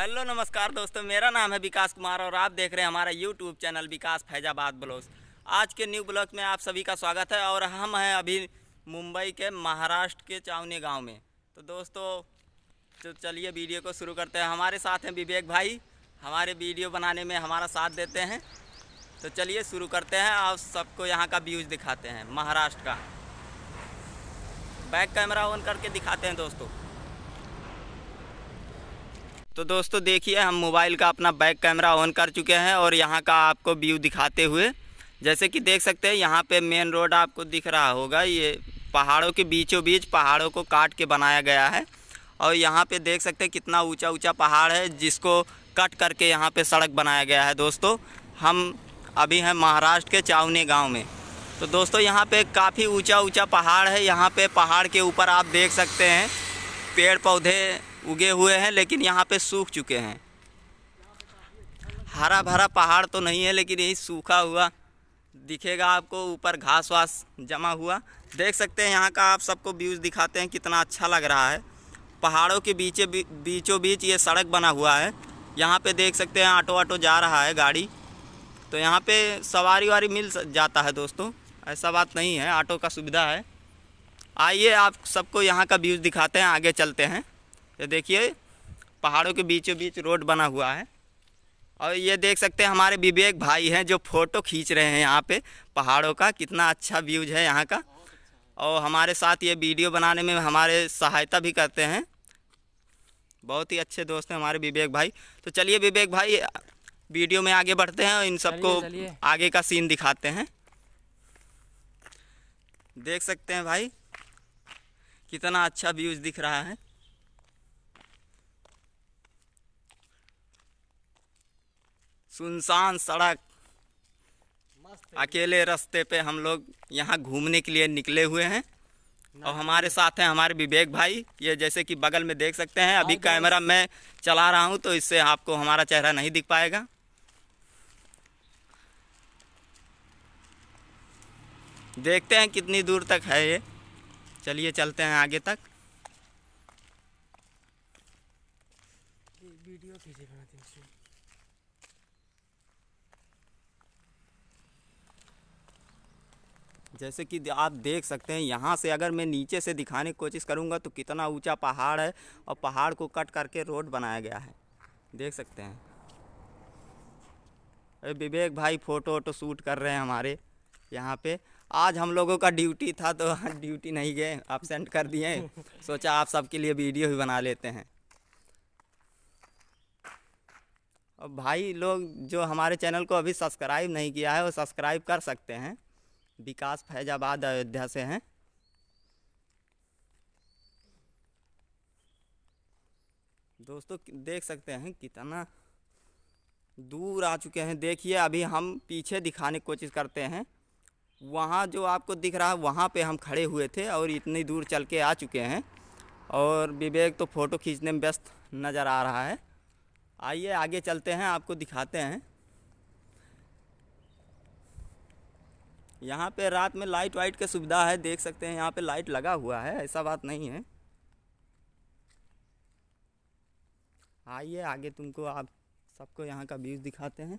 Hello नमस्कार दोस्तों मेरा नाम है विकास कुमार और आप देख रहे हैं हमारा YouTube channel Vikas Faizabad blogs आज के न्यू ब्लॉग में आप सभी का स्वागत है और हम हैं अभी मुंबई के महाराष्ट्र के चावनी गांव में तो दोस्तों तो चलिए वीडियो को शुरू करते हैं हमारे साथ हैं विवेक भाई हमारे वीडियो बनाने में हमारा साथ देते हैं तो चलिए शुरू करते हैं और सबको यहाँ का व्यूज़ दिखाते हैं महाराष्ट्र का बैक कैमरा ऑन करके दिखाते हैं दोस्तों तो दोस्तों देखिए हम मोबाइल का अपना बैक कैमरा ऑन कर चुके हैं और यहाँ का आपको व्यू दिखाते हुए जैसे कि देख सकते हैं यहाँ पे मेन रोड आपको दिख रहा होगा ये पहाड़ों के बीचों बीच पहाड़ों को काट के बनाया गया है और यहाँ पे देख सकते हैं कितना ऊंचा ऊंचा पहाड़ है जिसको कट करके यहाँ पे सड़क बनाया गया है दोस्तों हम अभी हैं महाराष्ट्र के चावने गांव में तो दोस्तों यहाँ पे काफ़ी ऊंचा ऊंचा पहाड़ है यहाँ पे पहाड़ के ऊपर आप देख सकते हैं पेड़ पौधे उगे हुए हैं लेकिन यहाँ पे सूख चुके हैं हरा भरा पहाड़ तो नहीं है लेकिन यही सूखा हुआ दिखेगा आपको ऊपर घास वास जमा हुआ देख सकते हैं यहाँ का आप सबको व्यूज़ दिखाते हैं कितना अच्छा लग रहा है पहाड़ों के बीचे बीचों बीच ये सड़क बना हुआ है यहाँ पे देख सकते हैं ऑटो ऑटो जा रहा है गाड़ी तो यहाँ पे सवारी वारी मिल जाता है दोस्तों ऐसा बात नहीं है ऑटो का सुविधा है आइए आप सबको यहाँ का व्यूज़ दिखाते हैं आगे चलते हैं ये तो देखिए पहाड़ों के बीचों बीच रोड बना हुआ है और ये देख सकते हैं हमारे विवेक भाई हैं जो फ़ोटो खींच रहे हैं यहाँ पे पहाड़ों का कितना अच्छा व्यूज है यहाँ का और हमारे साथ ये वीडियो बनाने में हमारे सहायता भी करते हैं बहुत ही अच्छे दोस्त हैं हमारे विवेक भाई तो चलिए विवेक भाई वीडियो में आगे बढ़ते हैं और इन सबको आगे का सीन दिखाते हैं देख सकते हैं भाई कितना अच्छा व्यूज़ दिख रहा है सुनसान सड़क अकेले रास्ते पे हम लोग यहाँ घूमने के लिए निकले हुए हैं और हमारे साथ हैं हमारे विवेक भाई ये जैसे कि बगल में देख सकते हैं अभी हाँ, कैमरा मैं चला रहा हूँ तो इससे आपको हमारा चेहरा नहीं दिख पाएगा देखते हैं कितनी दूर तक है ये चलिए चलते हैं आगे तक वीडियो जैसे कि आप देख सकते हैं यहाँ से अगर मैं नीचे से दिखाने की कोशिश करूँगा तो कितना ऊंचा पहाड़ है और पहाड़ को कट करके रोड बनाया गया है देख सकते हैं अरे विवेक भाई फ़ोटो वोटो शूट कर रहे हैं हमारे यहाँ पे आज हम लोगों का ड्यूटी था तो ड्यूटी नहीं गए एबसेंट कर दिए सोचा आप सबके लिए वीडियो भी बना लेते हैं और भाई लोग जो हमारे चैनल को अभी सब्सक्राइब नहीं किया है वो सब्सक्राइब कर सकते हैं विकास फैजाबाद अयोध्या से हैं दोस्तों देख सकते हैं कितना दूर आ चुके हैं देखिए अभी हम पीछे दिखाने की कोशिश करते हैं वहाँ जो आपको दिख रहा है वहाँ पे हम खड़े हुए थे और इतनी दूर चल के आ चुके हैं और विवेक तो फ़ोटो खींचने में व्यस्त नज़र आ रहा है आइए आगे चलते हैं आपको दिखाते हैं यहाँ पे रात में लाइट वाइट की सुविधा है देख सकते हैं यहाँ पे लाइट लगा हुआ है ऐसा बात नहीं है आइए आगे तुमको आप सबको यहाँ का व्यूज़ दिखाते हैं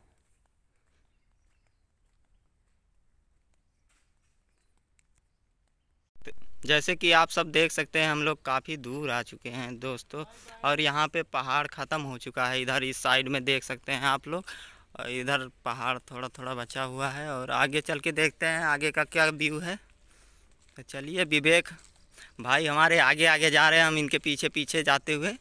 जैसे कि आप सब देख सकते हैं हम लोग काफ़ी दूर आ चुके हैं दोस्तों और यहाँ पे पहाड़ ख़त्म हो चुका है इधर इस साइड में देख सकते हैं आप लोग और इधर पहाड़ थोड़ा थोड़ा बचा हुआ है और आगे चल के देखते हैं आगे का क्या व्यू है तो चलिए विवेक भाई हमारे आगे आगे जा रहे हैं हम इनके पीछे पीछे जाते हुए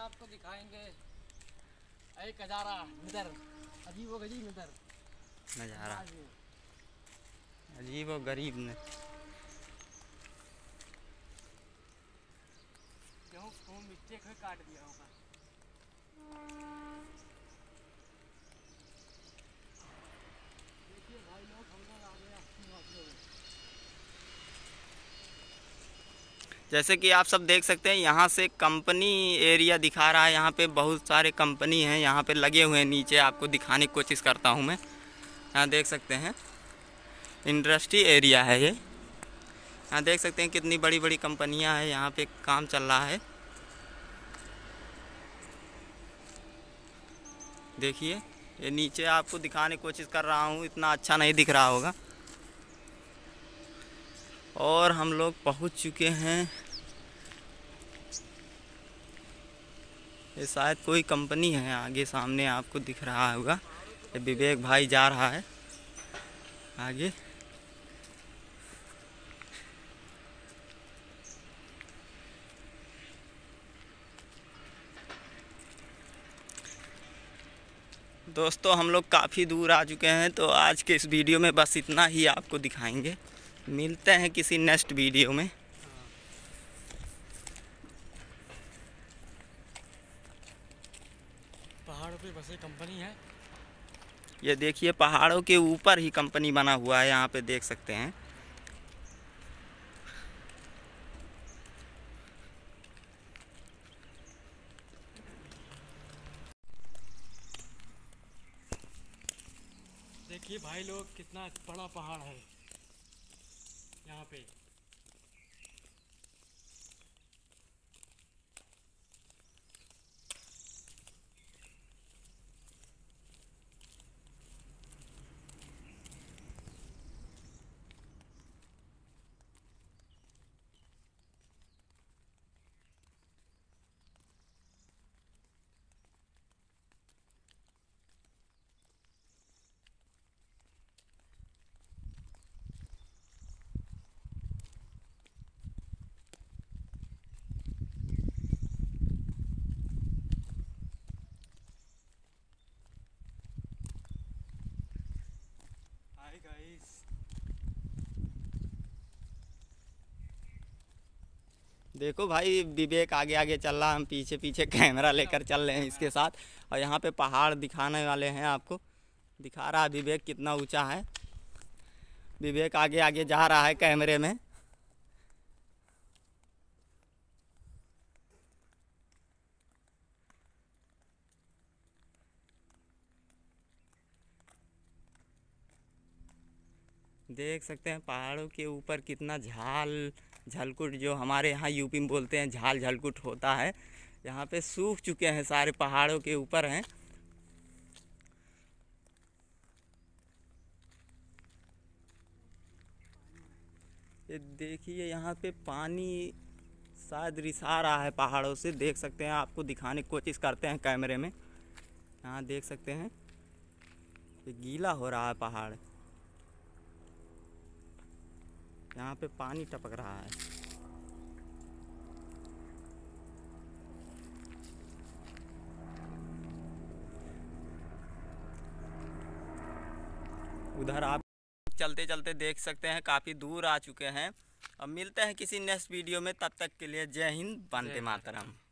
आपको दिखाएंगे एक नजारा नजारा अजीब और गरीब ने मिस्टेक है काट दिया होगा देखिए भाई लोग हम लोग आ गए जैसे कि आप सब देख सकते हैं यहाँ से कंपनी एरिया दिखा रहा है यहाँ पे बहुत सारे कंपनी हैं यहाँ पे लगे हुए हैं नीचे आपको दिखाने की कोशिश करता हूँ मैं यहाँ देख सकते हैं इंडस्ट्री एरिया है ये यहाँ देख सकते हैं कितनी बड़ी बड़ी कंपनियाँ हैं यहाँ पे काम चल रहा है देखिए ये नीचे आपको दिखाने की कोशिश कर रहा हूँ इतना अच्छा नहीं दिख रहा होगा और हम लोग पहुँच चुके हैं ये शायद कोई कंपनी है आगे सामने आपको दिख रहा होगा ये विवेक भाई जा रहा है आगे दोस्तों हम लोग काफ़ी दूर आ चुके हैं तो आज के इस वीडियो में बस इतना ही आपको दिखाएंगे मिलते हैं किसी नेक्स्ट वीडियो में पहाड़ों पे बसे कंपनी है ये देखिए पहाड़ों के ऊपर ही कंपनी बना हुआ है यहाँ पे देख सकते हैं देखिए भाई लोग कितना बड़ा पहाड़ है यहाँ पे देखो भाई विवेक आगे आगे चल रहा हम पीछे पीछे कैमरा अच्छा। लेकर चल रहे हैं इसके साथ और यहाँ पे पहाड़ दिखाने वाले हैं आपको दिखा रहा है विवेक कितना ऊंचा है विवेक आगे आगे जा रहा है कैमरे में देख सकते हैं पहाड़ों के ऊपर कितना झाल झलकुट जो हमारे यहाँ यूपी में बोलते हैं झाल झलकुट होता है यहाँ पे सूख चुके हैं सारे पहाड़ों के ऊपर हैं ये देखिए यहाँ पे पानी शायद रिसा रहा है पहाड़ों से देख सकते हैं आपको दिखाने की कोशिश करते हैं कैमरे में यहाँ देख सकते हैं ये गीला हो रहा है पहाड़ यहाँ पे पानी टपक रहा है उधर आप चलते चलते देख सकते हैं काफ़ी दूर आ चुके हैं अब मिलते हैं किसी नेक्स्ट वीडियो में तब तक के लिए जय हिंद वंदे मातरम